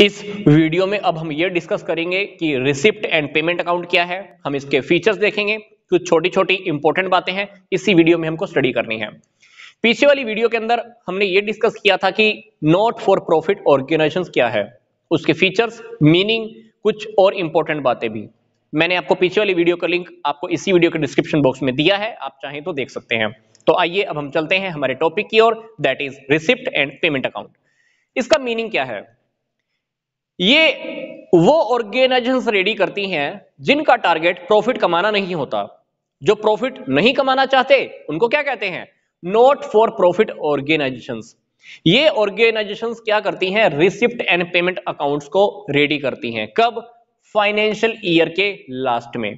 इस वीडियो में अब हम ये डिस्कस करेंगे कि रिसिप्ट एंड पेमेंट अकाउंट क्या है हम इसके फीचर्स देखेंगे कुछ छोटी छोटी इंपॉर्टेंट बातें हैं इसी वीडियो में हमको स्टडी करनी है पीछे वाली वीडियो के अंदर हमने ये डिस्कस किया था कि नॉट फॉर प्रॉफिट ऑर्गेनाइजेशन क्या है उसके फीचर्स मीनिंग कुछ और इंपॉर्टेंट बातें भी मैंने आपको पीछे वाली वीडियो का लिंक आपको इसी वीडियो के डिस्क्रिप्शन बॉक्स में दिया है आप चाहें तो देख सकते हैं तो आइए अब हम चलते हैं हमारे टॉपिक की ओर that is receipt and payment account इसका मीनिंग क्या है ये वो ऑर्गेनाइजेशन रेडी करती हैं जिनका टारगेट प्रॉफिट कमाना नहीं होता जो प्रॉफिट नहीं कमाना चाहते उनको क्या कहते हैं नॉट फॉर प्रॉफिट ऑर्गेनाइजेशन ये ऑर्गेनाइजेशन क्या करती हैं रिसिप्ट एंड पेमेंट अकाउंट्स को रेडी करती हैं कब फाइनेंशियल ईयर के लास्ट में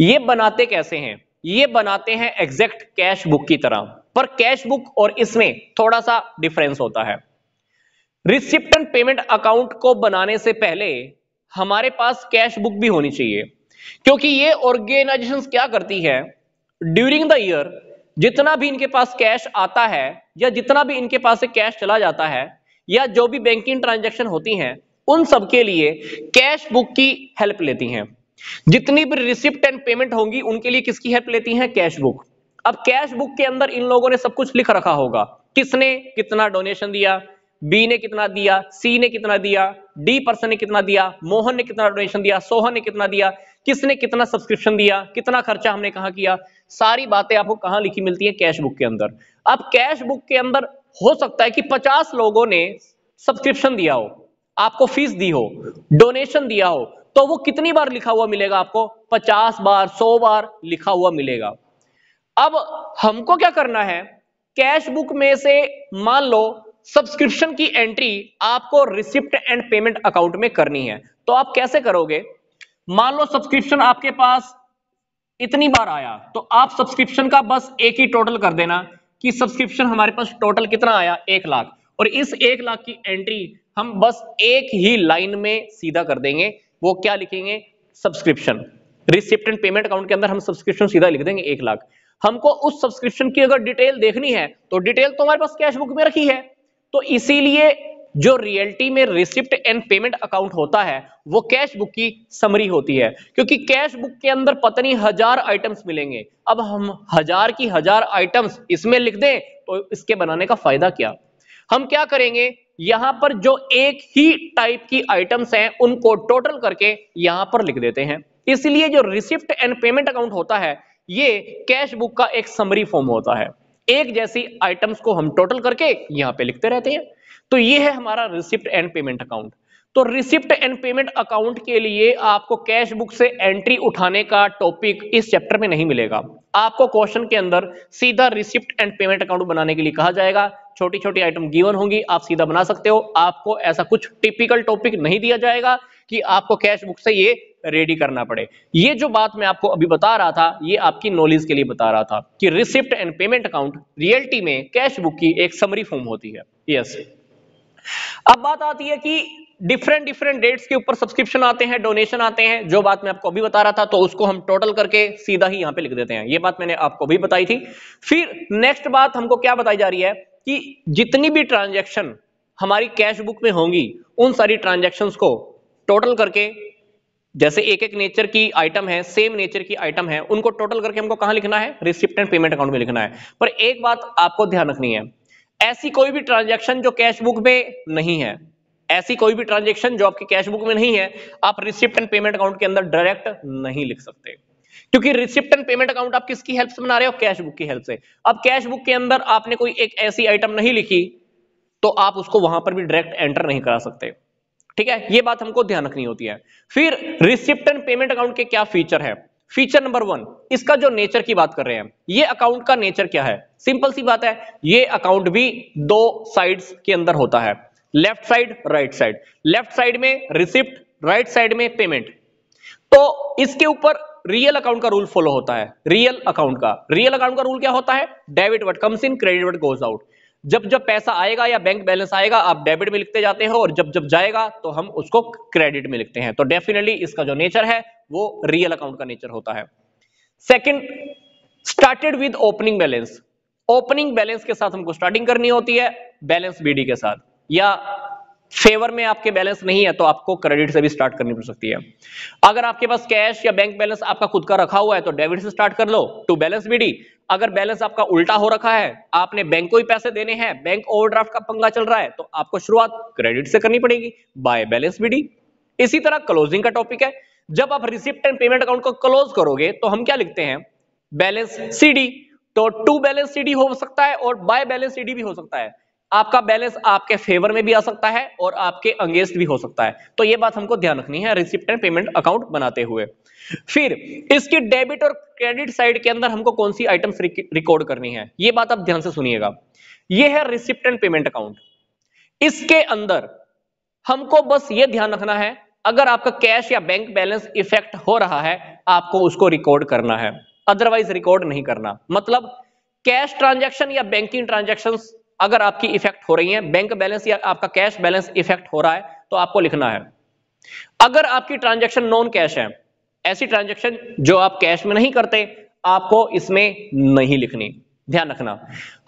ये बनाते कैसे हैं ये बनाते हैं एग्जैक्ट कैश बुक की तरह पर कैश बुक और इसमें थोड़ा सा डिफरेंस होता है रिसिप्ट एंड पेमेंट अकाउंट को बनाने से पहले हमारे पास कैश बुक भी होनी चाहिए क्योंकि ये ऑर्गेनाइजेशन क्या करती है ड्यूरिंग द ईयर जितना भी इनके पास कैश आता है या जितना भी इनके पास से कैश चला जाता है या जो भी बैंकिंग ट्रांजेक्शन होती हैं उन सब के लिए कैश बुक की हेल्प लेती हैं जितनी भी रिसिप्ट एंड पेमेंट होंगी उनके लिए किसकी हेल्प लेती हैं कैश बुक अब कैश बुक के अंदर इन लोगों ने सब कुछ लिख रखा होगा किसने कितना डोनेशन दिया बी ने कितना दिया सी ने कितना दिया डी पर्सन ने कितना दिया मोहन ने कितना डोनेशन दिया सोहन ने कितना दिया किसने कितना सब्सक्रिप्शन दिया कितना खर्चा हमने कहा किया सारी बातें आपको कहां लिखी मिलती है कैश बुक के अंदर अब कैश बुक के अंदर हो सकता है कि 50 लोगों ने सब्सक्रिप्शन दिया हो आपको फीस दी हो डोनेशन दिया हो तो वो कितनी बार लिखा हुआ मिलेगा आपको पचास बार सौ बार लिखा हुआ मिलेगा अब हमको क्या करना है कैश बुक में से मान लो सब्सक्रिप्शन की एंट्री आपको रिसिप्ट एंड पेमेंट अकाउंट में करनी है तो आप कैसे करोगे मान लो सब्सक्रिप्शन आपके पास इतनी बार आया तो आप सब्सक्रिप्शन का बस एक ही टोटल कर देना कि सब्सक्रिप्शन हमारे पास टोटल कितना आया एक लाख और इस एक लाख की एंट्री हम बस एक ही लाइन में सीधा कर देंगे वो क्या लिखेंगे subscription receipt and payment account के अंदर हम सब्सक्रिप्शन सीधा लिख देंगे एक लाख हमको उस सब्सक्रिप्शन की अगर डिटेल देखनी है तो डिटेल तो हमारे पास कैश बुक में रखी है तो इसीलिए जो रियलिटी में रिसिप्ट एंड पेमेंट अकाउंट होता है वो कैश बुक की समरी होती है क्योंकि कैश बुक के अंदर पता नहीं हजार आइटम्स मिलेंगे अब हम हजार की हजार आइटम्स इसमें लिख दें तो इसके बनाने का फायदा क्या हम क्या करेंगे यहां पर जो एक ही टाइप की आइटम्स हैं उनको टोटल करके यहां पर लिख देते हैं इसलिए जो रिसिप्ट एंड पेमेंट अकाउंट होता है ये कैश बुक का एक समरी फॉर्म होता है एक जैसी आइटम्स को हम टोटल करके यहां पे लिखते रहते हैं तो ये है हमारा रिसिप्ट एंड पेमेंट अकाउंट तो रिसिप्ट एंड पेमेंट अकाउंट के लिए आपको कैश बुक से एंट्री उठाने का टॉपिक इस चैप्टर में नहीं मिलेगा आपको क्वेश्चन के अंदर सीधा रिसिप्ट एंड पेमेंट अकाउंट बनाने के लिए कहा जाएगा छोटी छोटी आइटम गिवन होंगी आप सीधा बना सकते हो आपको ऐसा कुछ टिपिकल टॉपिक नहीं दिया जाएगा कि आपको कैश बुक से ये रेडी करना पड़े ये जो बात मैं आपको अभी बता रहा था ये आपकी नॉलेज के लिए बता रहा था कि receipt and payment account reality में कैश बुक की एक समरी फॉर्म होती है यस अब बात आती है कि डिफरेंट डिफरेंट डेट्स के ऊपर सब्सक्रिप्शन आते हैं डोनेशन आते हैं जो बात मैं आपको अभी बता रहा था तो उसको हम टोटल करके सीधा ही यहां पे लिख देते हैं ये बात मैंने आपको भी बताई थी फिर नेक्स्ट बात हमको क्या बताई जा रही है कि जितनी भी ट्रांजेक्शन हमारी कैश बुक में होंगी उन सारी ट्रांजेक्शन को टोटल करके जैसे एक एक नेचर की आइटम है सेम नेचर की आइटम है उनको टोटल करके हमको कहां लिखना है रिसिप्ट एंड पेमेंट अकाउंट में लिखना है पर एक बात आपको ध्यान रखनी है ऐसी कोई भी ट्रांजेक्शन जो कैश बुक में नहीं है ऐसी कोई भी ट्रांजेक्शन जो आपकी कैश बुक में नहीं है आप रिसिप्ट एंड पेमेंट अकाउंट के अंदर डायरेक्ट नहीं लिख सकते क्योंकि रिसिप्ट एंड पेमेंट अकाउंट आप किसकी हेल्प से बना रहे हो कैश बुक की हेल्प से अब कैश बुक के अंदर आपने कोई एक ऐसी आइटम नहीं लिखी तो आप उसको वहां पर भी डायरेक्ट एंटर नहीं करा सकते ठीक है ये बात हमको ध्यान रखनी होती है फिर रिसिप्ट एंड पेमेंट अकाउंट के क्या फीचर है फीचर नंबर वन इसका जो नेचर की बात कर रहे हैं ये अकाउंट का नेचर क्या है सिंपल सी बात है ये अकाउंट भी दो साइड्स के अंदर होता है left side right side left side में रिसिप्ट राइट साइड में पेमेंट तो इसके ऊपर रियल अकाउंट का रूल फॉलो होता है रियल अकाउंट का रियल अकाउंट का रूल क्या होता है debit what comes in credit what goes out जब जब पैसा आएगा या बैंक बैलेंस आएगा आप डेबिट में लिखते जाते हो और जब जब जाएगा तो हम उसको क्रेडिट में लिखते हैं तो डेफिनेटली इसका जो नेचर है वो रियल अकाउंट का नेचर होता है second started with opening balance opening balance के साथ हमको स्टार्टिंग करनी होती है बैलेंस बीडी के साथ या फेवर में आपके बैलेंस नहीं है तो आपको क्रेडिट से भी स्टार्ट करनी पड़ सकती है अगर आपके पास कैश या बैंक बैलेंस आपका खुद का रखा हुआ है तो डेबिट से स्टार्ट कर लो टू बैलेंस बीडी अगर बैलेंस आपका उल्टा हो रखा है आपने बैंक को ही पैसे देने हैं बैंक ओवरड्राफ्ट का पंगा चल रहा है तो आपको शुरुआत क्रेडिट से करनी पड़ेगी बाय बैलेंस बीडी इसी तरह क्लोजिंग का टॉपिक है जब आप रिसिप्ट एंड पेमेंट अकाउंट को क्लोज करोगे तो हम क्या लिखते हैं बैलेंस सीडी तो टू बैलेंस सीडी हो सकता है और बाय बैलेंस सीडी भी हो सकता है आपका बैलेंस आपके फेवर में भी आ सकता है और आपके अंगेंस्ट भी हो सकता है तो यह बात हमको ध्यान रखनी है रिसिप्ट एंड पेमेंट अकाउंट बनाते हुए फिर इसकी डेबिट और क्रेडिट साइड के अंदर हमको कौन सी आइटम रिकॉर्ड करनी है यह बात आप ध्यान से सुनिएगा यह है रिसिप्ट एंड पेमेंट अकाउंट इसके अंदर हमको बस ये ध्यान रखना है अगर आपका कैश या बैंक बैलेंस इफेक्ट हो रहा है आपको उसको रिकॉर्ड करना है अदरवाइज रिकॉर्ड नहीं करना मतलब कैश ट्रांजैक्शन या बैंकिंग ट्रांजैक्शंस अगर आपकी इफेक्ट हो रही है बैंक बैलेंस या आपका कैश बैलेंस इफेक्ट हो रहा है तो आपको लिखना है अगर आपकी ट्रांजेक्शन नॉन कैश है ऐसी ट्रांजेक्शन जो आप कैश में नहीं करते आपको इसमें नहीं लिखनी ध्यान रखना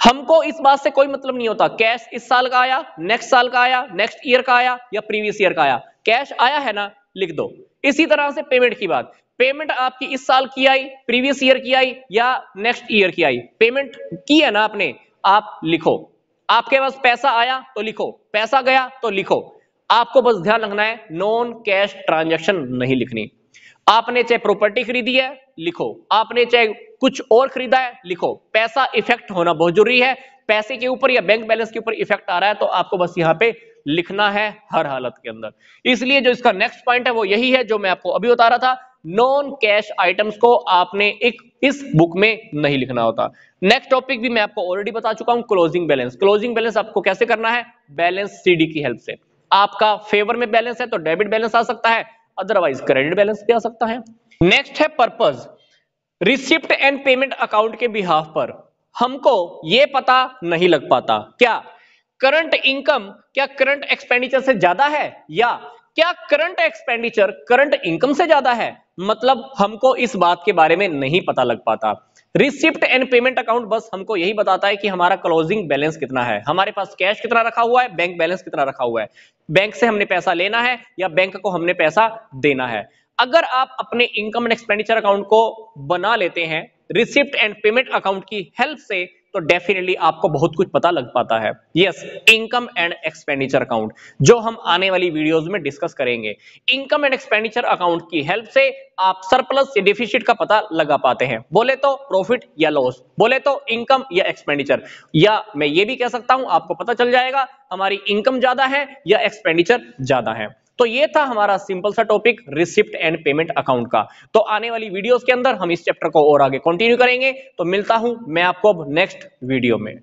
हमको इस बात से कोई मतलब नहीं होता कैश इस साल का आया नेक्स्ट साल का आया नेक्स्ट ईयर का आया या प्रीवियस ईयर का आया कैश आया है ना लिख दो इसी तरह से पेमेंट की बात पेमेंट आपकी इस साल की आई प्रीवियस ईयर की आई या नेक्स्ट ईयर की आई पेमेंट की है ना आपने आप लिखो आपके पास पैसा आया तो लिखो पैसा गया तो लिखो आपको बस ध्यान रखना है नॉन कैश ट्रांजेक्शन नहीं लिखनी आपने चाहे प्रॉपर्टी खरीदी है लिखो आपने चाहे कुछ और खरीदा है लिखो पैसा इफेक्ट होना बहुत जरूरी है पैसे के ऊपर या बैंक बैलेंस के ऊपर इफेक्ट आ रहा है तो आपको बस यहाँ पे लिखना है हर हालत के अंदर इसलिए जो इसका नेक्स्ट पॉइंट है वो यही है जो मैं आपको अभी बता रहा था नॉन कैश आइटम्स को आपने एक इस बुक में नहीं लिखना होता नेक्स्ट टॉपिक भी मैं आपको ऑलरेडी बता चुका हूं क्लोजिंग बैलेंस क्लोजिंग बैलेंस आपको कैसे करना है बैलेंस सीडी की हेल्प से आपका फेवर में बैलेंस है तो डेबिट बैलेंस आ सकता है अदरवाइज क्रेडिट बैलेंस भी आ सकता है नेक्स्ट है purpose receipt and payment account के बिहाफ पर हमको ये पता नहीं लग पाता क्या करंट इनकम क्या करंट एक्सपेंडिचर से ज्यादा है या क्या करंट एक्सपेंडिचर करंट इनकम से ज्यादा है मतलब हमको इस बात के बारे में नहीं पता लग पाता रिसिप्ट एंड पेमेंट अकाउंट बस हमको यही बताता है कि हमारा क्लोजिंग बैलेंस कितना है हमारे पास कैश कितना रखा हुआ है बैंक बैलेंस कितना रखा हुआ है बैंक से हमने पैसा लेना है या बैंक को हमने पैसा देना है अगर आप अपने इनकम एंड एक्सपेंडिचर अकाउंट को बना लेते हैं रिसिप्ट एंड पेमेंट अकाउंट की हेल्प से तो डेफिनेटली आपको बहुत कुछ पता लग पाता है yes income and expenditure account जो हम आने वाली वीडियोस में डिस्कस करेंगे इनकम एंड एक्सपेंडिचर अकाउंट की हेल्प से आप सरप्लस या डिफिशिट का पता लगा पाते हैं बोले तो प्रॉफिट या लॉस बोले तो इनकम या एक्सपेंडिचर या मैं ये भी कह सकता हूं आपको पता चल जाएगा हमारी इनकम ज्यादा है या एक्सपेंडिचर ज्यादा है तो ये था हमारा सिंपल सा topic receipt and payment account का तो आने वाली वीडियोस के अंदर हम इस चैप्टर को और आगे कंटिन्यू करेंगे तो मिलता हूं मैं आपको अब नेक्स्ट वीडियो में